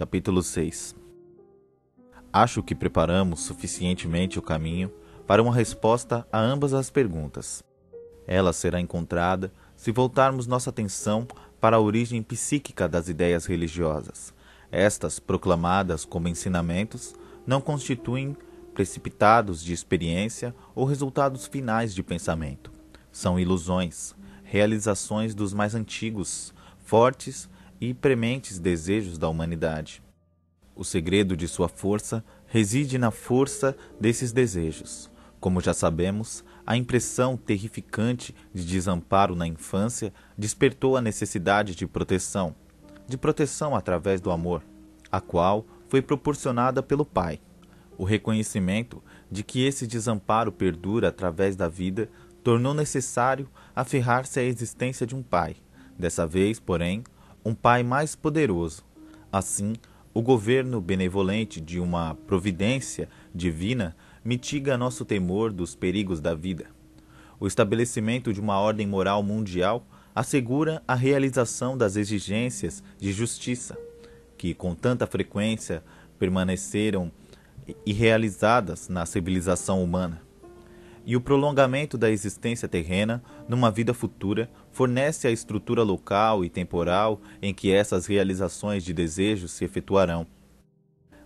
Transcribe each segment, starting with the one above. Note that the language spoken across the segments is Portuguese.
Capítulo 6 Acho que preparamos suficientemente o caminho para uma resposta a ambas as perguntas. Ela será encontrada se voltarmos nossa atenção para a origem psíquica das ideias religiosas. Estas, proclamadas como ensinamentos, não constituem precipitados de experiência ou resultados finais de pensamento. São ilusões, realizações dos mais antigos, fortes e prementes desejos da humanidade. O segredo de sua força reside na força desses desejos. Como já sabemos, a impressão terrificante de desamparo na infância despertou a necessidade de proteção, de proteção através do amor, a qual foi proporcionada pelo pai. O reconhecimento de que esse desamparo perdura através da vida tornou necessário aferrar-se à existência de um pai. Dessa vez, porém, um pai mais poderoso. Assim, o governo benevolente de uma providência divina mitiga nosso temor dos perigos da vida. O estabelecimento de uma ordem moral mundial assegura a realização das exigências de justiça, que com tanta frequência permaneceram irrealizadas na civilização humana e o prolongamento da existência terrena numa vida futura fornece a estrutura local e temporal em que essas realizações de desejos se efetuarão.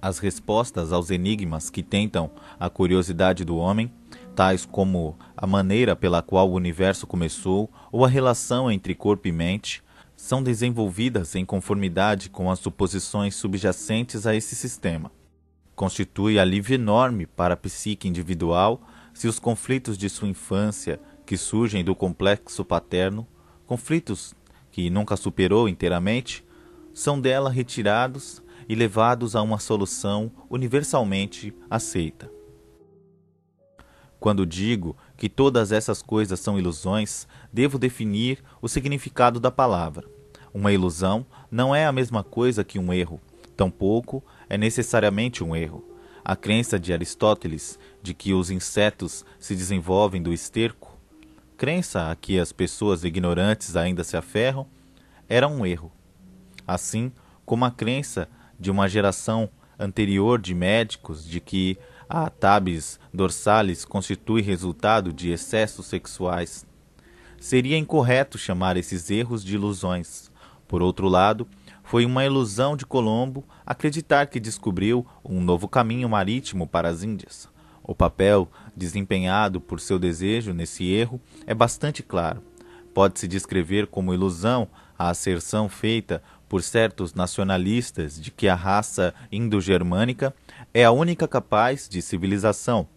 As respostas aos enigmas que tentam a curiosidade do homem, tais como a maneira pela qual o universo começou ou a relação entre corpo e mente, são desenvolvidas em conformidade com as suposições subjacentes a esse sistema. Constitui alívio enorme para a psique individual se os conflitos de sua infância, que surgem do complexo paterno, conflitos que nunca superou inteiramente, são dela retirados e levados a uma solução universalmente aceita. Quando digo que todas essas coisas são ilusões, devo definir o significado da palavra. Uma ilusão não é a mesma coisa que um erro, tampouco é necessariamente um erro. A crença de Aristóteles de que os insetos se desenvolvem do esterco, crença a que as pessoas ignorantes ainda se aferram, era um erro. Assim como a crença de uma geração anterior de médicos de que a tabes dorsalis constitui resultado de excessos sexuais. Seria incorreto chamar esses erros de ilusões. Por outro lado, foi uma ilusão de Colombo acreditar que descobriu um novo caminho marítimo para as Índias. O papel desempenhado por seu desejo nesse erro é bastante claro. Pode-se descrever como ilusão a asserção feita por certos nacionalistas de que a raça indo-germânica é a única capaz de civilização,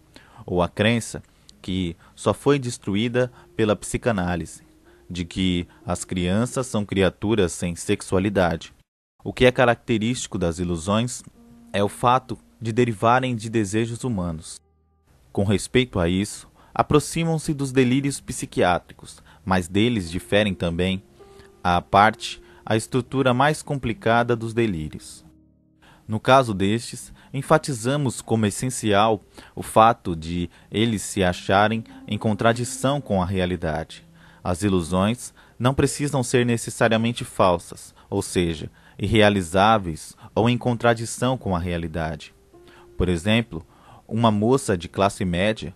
ou a crença que só foi destruída pela psicanálise, de que as crianças são criaturas sem sexualidade. O que é característico das ilusões é o fato de derivarem de desejos humanos. Com respeito a isso, aproximam-se dos delírios psiquiátricos, mas deles diferem também, à parte, a estrutura mais complicada dos delírios. No caso destes, enfatizamos como essencial o fato de eles se acharem em contradição com a realidade. As ilusões não precisam ser necessariamente falsas, ou seja, irrealizáveis ou em contradição com a realidade. Por exemplo, uma moça de classe média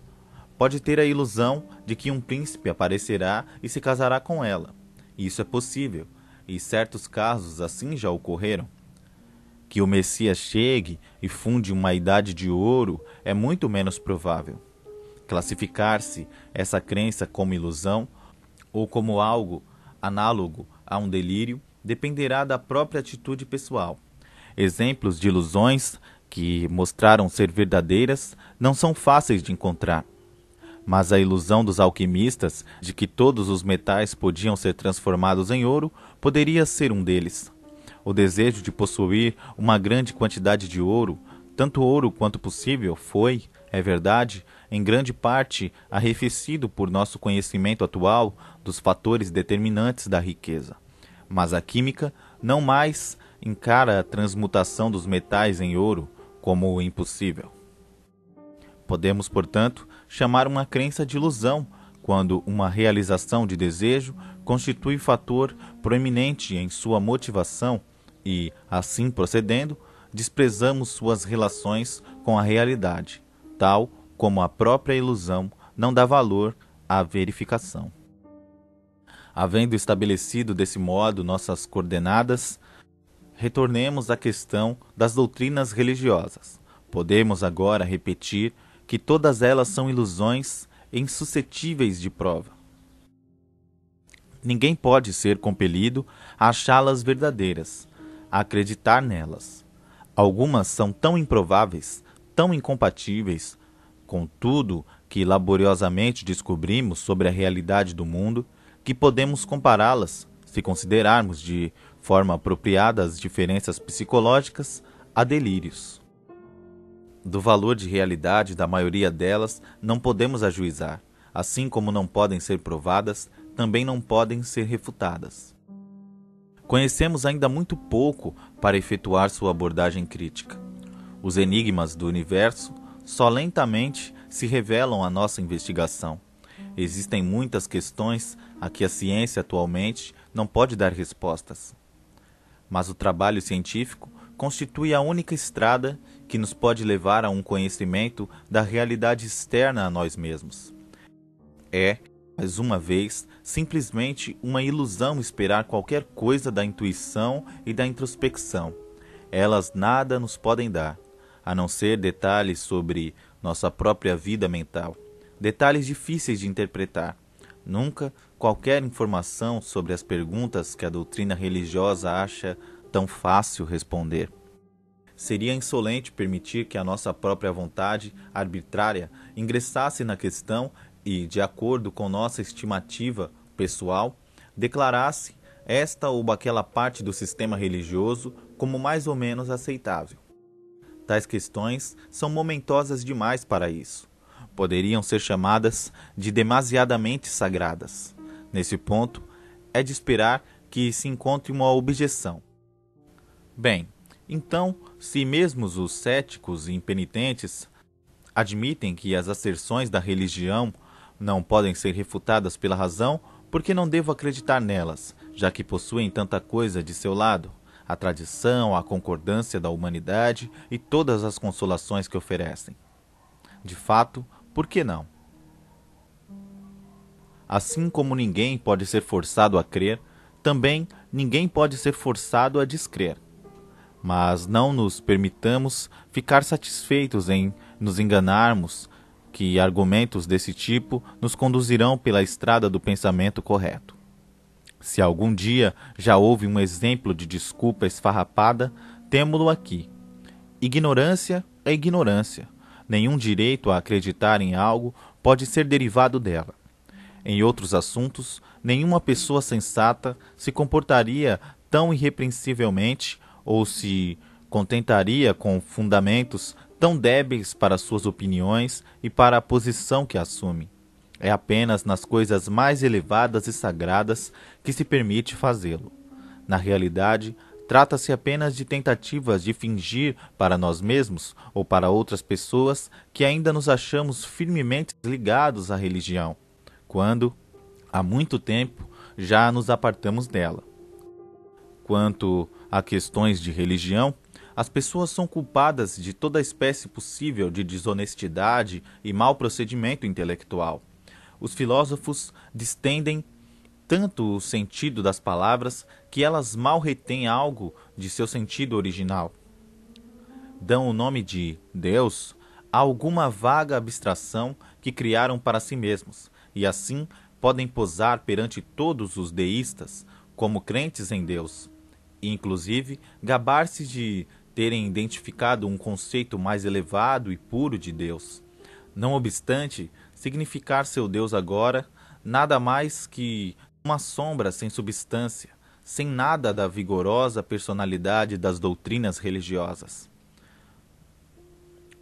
pode ter a ilusão de que um príncipe aparecerá e se casará com ela. Isso é possível, e certos casos assim já ocorreram. Que o Messias chegue e funde uma idade de ouro é muito menos provável. Classificar-se essa crença como ilusão ou como algo análogo a um delírio dependerá da própria atitude pessoal. Exemplos de ilusões que mostraram ser verdadeiras não são fáceis de encontrar. Mas a ilusão dos alquimistas de que todos os metais podiam ser transformados em ouro poderia ser um deles. O desejo de possuir uma grande quantidade de ouro, tanto ouro quanto possível, foi, é verdade, em grande parte arrefecido por nosso conhecimento atual dos fatores determinantes da riqueza. Mas a química não mais encara a transmutação dos metais em ouro como o impossível. Podemos, portanto, chamar uma crença de ilusão quando uma realização de desejo constitui fator proeminente em sua motivação e, assim procedendo, desprezamos suas relações com a realidade, tal como a própria ilusão, não dá valor à verificação. Havendo estabelecido desse modo nossas coordenadas, retornemos à questão das doutrinas religiosas. Podemos agora repetir que todas elas são ilusões insuscetíveis de prova. Ninguém pode ser compelido a achá-las verdadeiras, a acreditar nelas. Algumas são tão improváveis, tão incompatíveis Contudo, que laboriosamente descobrimos sobre a realidade do mundo, que podemos compará-las, se considerarmos de forma apropriada as diferenças psicológicas, a delírios. Do valor de realidade da maioria delas não podemos ajuizar, assim como não podem ser provadas, também não podem ser refutadas. Conhecemos ainda muito pouco para efetuar sua abordagem crítica. Os enigmas do universo só lentamente se revelam à nossa investigação. Existem muitas questões a que a ciência atualmente não pode dar respostas. Mas o trabalho científico constitui a única estrada que nos pode levar a um conhecimento da realidade externa a nós mesmos. É, mais uma vez, simplesmente uma ilusão esperar qualquer coisa da intuição e da introspecção. Elas nada nos podem dar a não ser detalhes sobre nossa própria vida mental, detalhes difíceis de interpretar. Nunca qualquer informação sobre as perguntas que a doutrina religiosa acha tão fácil responder. Seria insolente permitir que a nossa própria vontade arbitrária ingressasse na questão e, de acordo com nossa estimativa pessoal, declarasse esta ou aquela parte do sistema religioso como mais ou menos aceitável. Tais questões são momentosas demais para isso. Poderiam ser chamadas de demasiadamente sagradas. Nesse ponto, é de esperar que se encontre uma objeção. Bem, então, se mesmo os céticos e impenitentes admitem que as asserções da religião não podem ser refutadas pela razão, por que não devo acreditar nelas, já que possuem tanta coisa de seu lado? a tradição, a concordância da humanidade e todas as consolações que oferecem. De fato, por que não? Assim como ninguém pode ser forçado a crer, também ninguém pode ser forçado a descrer. Mas não nos permitamos ficar satisfeitos em nos enganarmos que argumentos desse tipo nos conduzirão pela estrada do pensamento correto. Se algum dia já houve um exemplo de desculpa esfarrapada, temo-lo aqui. Ignorância é ignorância. Nenhum direito a acreditar em algo pode ser derivado dela. Em outros assuntos, nenhuma pessoa sensata se comportaria tão irrepreensivelmente ou se contentaria com fundamentos tão débeis para suas opiniões e para a posição que assume. É apenas nas coisas mais elevadas e sagradas que se permite fazê-lo. Na realidade, trata-se apenas de tentativas de fingir para nós mesmos ou para outras pessoas que ainda nos achamos firmemente ligados à religião, quando, há muito tempo, já nos apartamos dela. Quanto a questões de religião, as pessoas são culpadas de toda espécie possível de desonestidade e mau procedimento intelectual. Os filósofos distendem tanto o sentido das palavras que elas mal retêm algo de seu sentido original. Dão o nome de Deus a alguma vaga abstração que criaram para si mesmos, e assim podem posar perante todos os deístas como crentes em Deus, e inclusive gabar-se de terem identificado um conceito mais elevado e puro de Deus. Não obstante, Significar seu Deus agora nada mais que uma sombra sem substância, sem nada da vigorosa personalidade das doutrinas religiosas.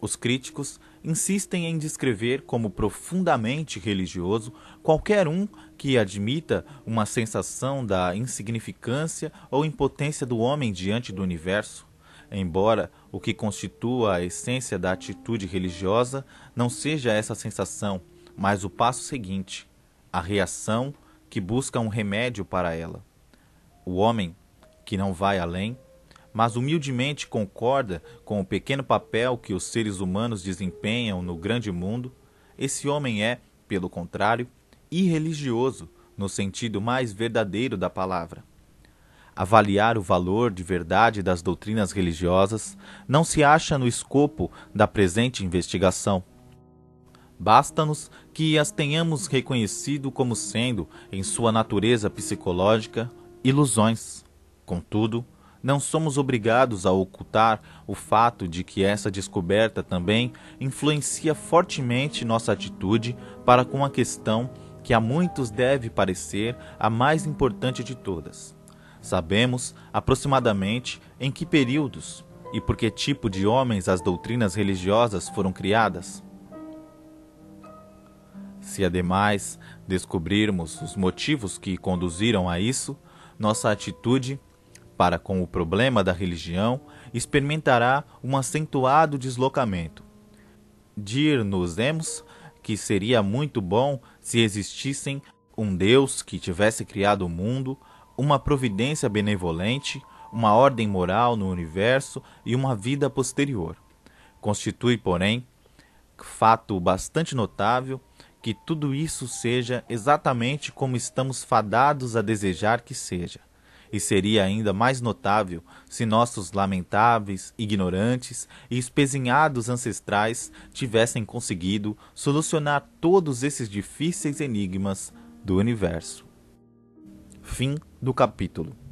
Os críticos insistem em descrever como profundamente religioso qualquer um que admita uma sensação da insignificância ou impotência do homem diante do universo, embora o que constitua a essência da atitude religiosa não seja essa sensação, mas o passo seguinte, a reação que busca um remédio para ela. O homem, que não vai além, mas humildemente concorda com o pequeno papel que os seres humanos desempenham no grande mundo, esse homem é, pelo contrário, irreligioso no sentido mais verdadeiro da palavra avaliar o valor de verdade das doutrinas religiosas não se acha no escopo da presente investigação. Basta-nos que as tenhamos reconhecido como sendo, em sua natureza psicológica, ilusões. Contudo, não somos obrigados a ocultar o fato de que essa descoberta também influencia fortemente nossa atitude para com a questão que a muitos deve parecer a mais importante de todas Sabemos, aproximadamente, em que períodos e por que tipo de homens as doutrinas religiosas foram criadas. Se, ademais, descobrirmos os motivos que conduziram a isso, nossa atitude para com o problema da religião experimentará um acentuado deslocamento. Dir-nos-emos que seria muito bom se existissem um Deus que tivesse criado o mundo, uma providência benevolente, uma ordem moral no universo e uma vida posterior. Constitui, porém, fato bastante notável que tudo isso seja exatamente como estamos fadados a desejar que seja. E seria ainda mais notável se nossos lamentáveis, ignorantes e espezinhados ancestrais tivessem conseguido solucionar todos esses difíceis enigmas do universo. Fim do capítulo.